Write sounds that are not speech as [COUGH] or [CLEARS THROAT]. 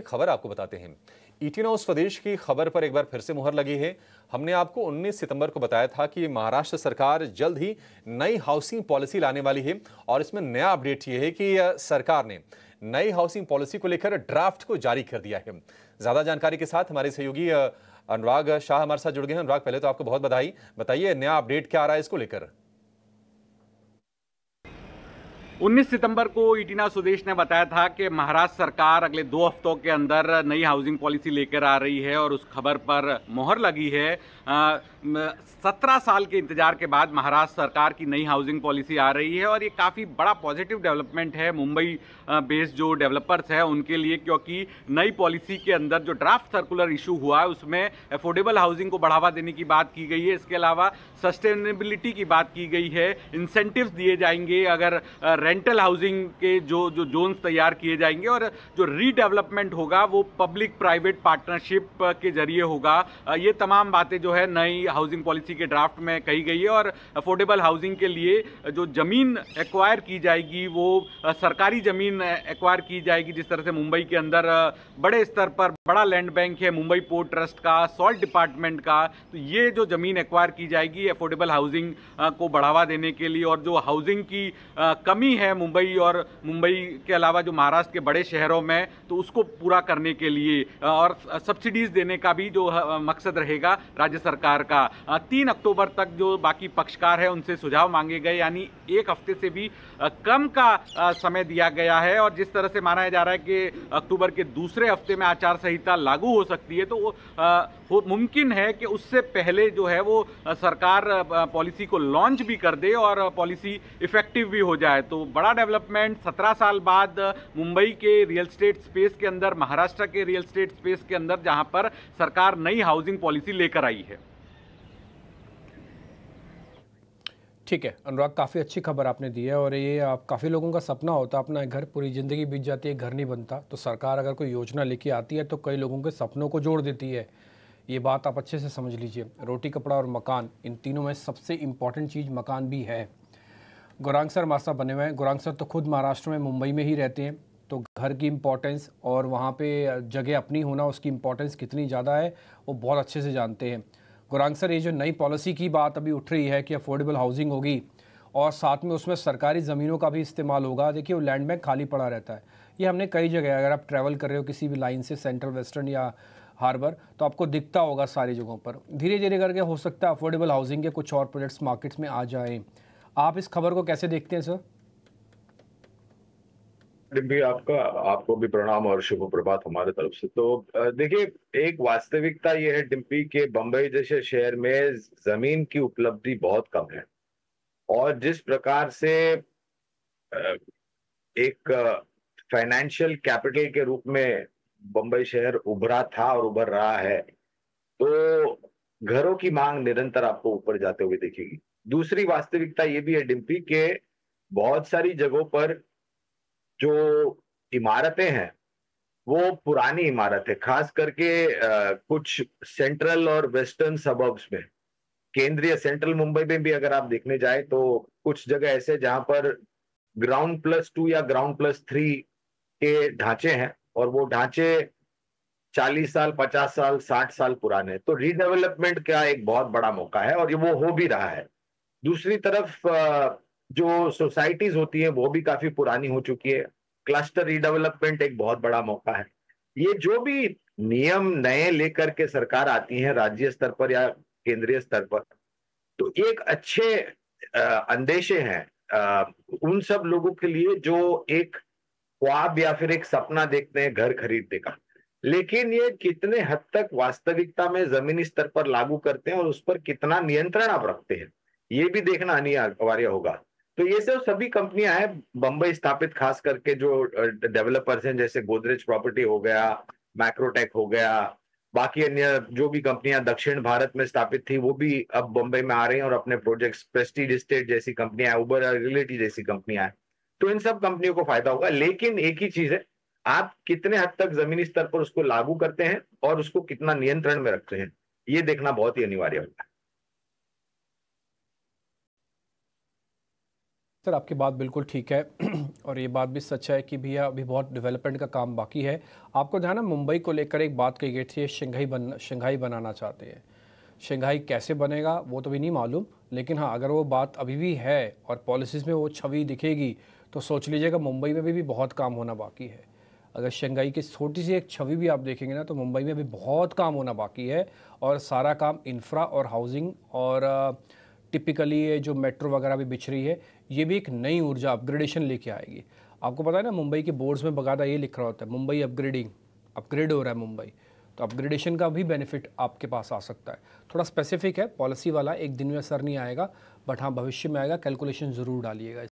खबर आपको बताते हैं ईटीना स्वदेश की खबर पर एक बार फिर से मुहर लगी है हमने आपको 19 सितंबर को बताया था कि महाराष्ट्र सरकार जल्द ही नई हाउसिंग पॉलिसी लाने वाली है और इसमें नया अपडेट यह है कि सरकार ने नई हाउसिंग पॉलिसी को लेकर ड्राफ्ट को जारी कर दिया है ज़्यादा जानकारी के साथ हमारे सहयोगी अनुराग शाह हमारे साथ जुड़ गए हैं अनुराग पहले तो आपको बहुत बधाई बताइए नया अपडेट क्या आ रहा है इसको लेकर 19 सितंबर को इटिना सुदेश ने बताया था कि महाराष्ट्र सरकार अगले दो हफ्तों के अंदर नई हाउसिंग पॉलिसी लेकर आ रही है और उस खबर पर मोहर लगी है सत्रह साल के इंतजार के बाद महाराष्ट्र सरकार की नई हाउसिंग पॉलिसी आ रही है और ये काफ़ी बड़ा पॉजिटिव डेवलपमेंट है मुंबई बेस्ड जो डेवलपर्स हैं उनके लिए क्योंकि नई पॉलिसी के अंदर जो ड्राफ्ट सर्कुलर इशू हुआ है उसमें अफोर्डेबल हाउसिंग को बढ़ावा देने की बात की गई है इसके अलावा सस्टेनेबिलिटी की बात की गई है इंसेंटिव दिए जाएंगे अगर रेंट रेंटल हाउसिंग के जो जो जोन्स तैयार किए जाएंगे और जो रीडेवलपमेंट होगा वो पब्लिक प्राइवेट पार्टनरशिप के जरिए होगा ये तमाम बातें जो है नई हाउसिंग पॉलिसी के ड्राफ्ट में कही गई है और अफोर्डेबल हाउसिंग के लिए जो ज़मीन एक्वायर की जाएगी वो सरकारी ज़मीन एक्वायर की जाएगी जिस तरह से मुंबई के अंदर बड़े स्तर पर बड़ा लैंड बैंक है मुंबई पोर्ट ट्रस्ट का सॉल्ट डिपार्टमेंट का तो ये जो ज़मीन एक्वायर की जाएगी अफोर्डेबल हाउसिंग को बढ़ावा देने के लिए और जो हाउसिंग की कमी है है मुंबई और मुंबई के अलावा जो महाराष्ट्र के बड़े शहरों में तो उसको पूरा करने के लिए और सब्सिडीज़ देने का भी जो मकसद रहेगा राज्य सरकार का तीन अक्टूबर तक जो बाकी पक्षकार है उनसे सुझाव मांगे गए यानी एक हफ्ते से भी कम का समय दिया गया है और जिस तरह से माना जा रहा है कि अक्टूबर के दूसरे हफ्ते में आचार संहिता लागू हो सकती है तो वो मुमकिन है कि उससे पहले जो है वो सरकार पॉलिसी को लॉन्च भी कर दे और पॉलिसी इफेक्टिव भी हो जाए तो बड़ा डेवलपमेंट 17 साल बाद मुंबई के रियल स्टेट स्पेस के अंदर महाराष्ट्र के रियल स्टेट स्पेस के अंदर जहां पर सरकार नई हाउसिंग पॉलिसी लेकर आई है ठीक है अनुराग काफ़ी अच्छी खबर आपने दी है और ये आप काफ़ी लोगों का सपना होता है अपना घर पूरी ज़िंदगी बीत जाती है घर नहीं बनता तो सरकार अगर कोई योजना लेके आती है तो कई लोगों के सपनों को जोड़ देती है ये बात आप अच्छे से समझ लीजिए रोटी कपड़ा और मकान इन तीनों में सबसे इम्पॉर्टेंट चीज़ मकान भी है गौरांग सर साथ बने हुए हैं गौरांग सर तो खुद महाराष्ट्र में मुंबई में ही रहते हैं तो घर की इम्पोर्टेंस और वहाँ पे जगह अपनी होना उसकी इम्पोर्टेंस कितनी ज़्यादा है वो बहुत अच्छे से जानते हैं गौरांग सर ये जो नई पॉलिसी की बात अभी उठ रही है कि अफोर्डेबल हाउसिंग होगी और साथ में उसमें सरकारी ज़मीनों का भी इस्तेमाल होगा देखिए वो लैंड बैंक खाली पड़ा रहता है ये हमने कई जगह अगर आप ट्रैवल कर रहे हो किसी भी लाइन से सेंट्रल वेस्टर्न या हार्बर तो आपको दिखता होगा सारी जगहों पर धीरे धीरे करके हो सकता है अफोर्डेबल हाउसिंग के कुछ और प्रोजेक्ट्स मार्केट्स में आ जाएँ आप इस खबर को कैसे देखते हैं सर भी आपका आपको भी प्रणाम और शुभ प्रभात हमारे तरफ से तो देखिए एक वास्तविकता ये है डिम्पी के बम्बई जैसे शहर में जमीन की उपलब्धि बहुत कम है और जिस प्रकार से एक फाइनेंशियल कैपिटल के रूप में बम्बई शहर उभरा था और उभर रहा है तो घरों की मांग निरंतर आपको ऊपर जाते हुए दिखेगी दूसरी वास्तविकता ये भी है डिम्पी के बहुत सारी जगहों पर जो इमारतें हैं वो पुरानी इमारत है खास करके आ, कुछ सेंट्रल और वेस्टर्न सबर्ब्स में केंद्रीय सेंट्रल मुंबई में भी अगर आप देखने जाए तो कुछ जगह ऐसे जहां पर ग्राउंड प्लस टू या ग्राउंड प्लस थ्री के ढांचे हैं और वो ढांचे चालीस साल पचास साल साठ साल पुराने तो रीडेवलपमेंट का एक बहुत बड़ा मौका है और ये वो हो भी रहा है दूसरी तरफ जो सोसाइटीज होती है वो भी काफी पुरानी हो चुकी है क्लस्टर रिडेवलपमेंट एक बहुत बड़ा मौका है ये जो भी नियम नए लेकर के सरकार आती है राज्य स्तर पर या केंद्रीय स्तर पर तो एक अच्छे अंदेशे हैं उन सब लोगों के लिए जो एक ख्वाब या फिर एक सपना देखते हैं घर खरीदने का लेकिन ये कितने हद तक वास्तविकता में जमीनी स्तर पर लागू करते हैं और उस पर कितना नियंत्रण आप रखते हैं ये भी देखना अनिवार्य होगा तो ये सब सभी कंपनियां हैं बम्बई स्थापित खास करके जो डेवलपर्स हैं जैसे गोदरेज प्रॉपर्टी हो गया मैक्रोटेक हो गया बाकी अन्य जो भी कंपनियां दक्षिण भारत में स्थापित थी वो भी अब बम्बई में आ रही हैं और अपने प्रोजेक्ट्स प्रेस्टीज स्टेट जैसी कंपनियां उबर रियलिटी जैसी कंपनियां हैं तो इन सब कंपनियों को फायदा होगा लेकिन एक ही चीज है आप कितने हद तक जमीनी स्तर पर उसको लागू करते हैं और उसको कितना नियंत्रण में रखते हैं ये देखना बहुत ही अनिवार्य होता है सर आपकी बात बिल्कुल ठीक है [CLEARS THROAT] और ये बात भी सच है कि भैया अभी बहुत डेवलपमेंट का काम बाकी है आपको ध्यान है मुंबई को लेकर एक बात कही गई थी शंघाई बन शंघाई बनाना चाहते हैं शंघाई कैसे बनेगा वो तो भी नहीं मालूम लेकिन हाँ अगर वो बात अभी भी है और पॉलिसीज़ में वो छवि दिखेगी तो सोच लीजिएगा मुंबई में भी, भी बहुत काम होना बाकी है अगर शंघाई की छोटी सी एक छवि भी आप देखेंगे ना तो मुंबई में भी बहुत काम होना बाकी है और सारा काम इंफ्रा और हाउसिंग और आ, टिपिकली ये जो मेट्रो वगैरह भी बिछ रही है ये भी एक नई ऊर्जा अपग्रेडेशन लेके आएगी आपको पता है ना मुंबई के बोर्ड्स में बकायदा ये लिख रहा होता है मुंबई अपग्रेडिंग अपग्रेड हो रहा है मुंबई तो अपग्रेडेशन का भी बेनिफिट आपके पास आ सकता है थोड़ा स्पेसिफिक है पॉलिसी वाला एक दिन में असर नहीं आएगा बट हाँ भविष्य में आएगा कैलकुलेशन ज़रूर डालिएगा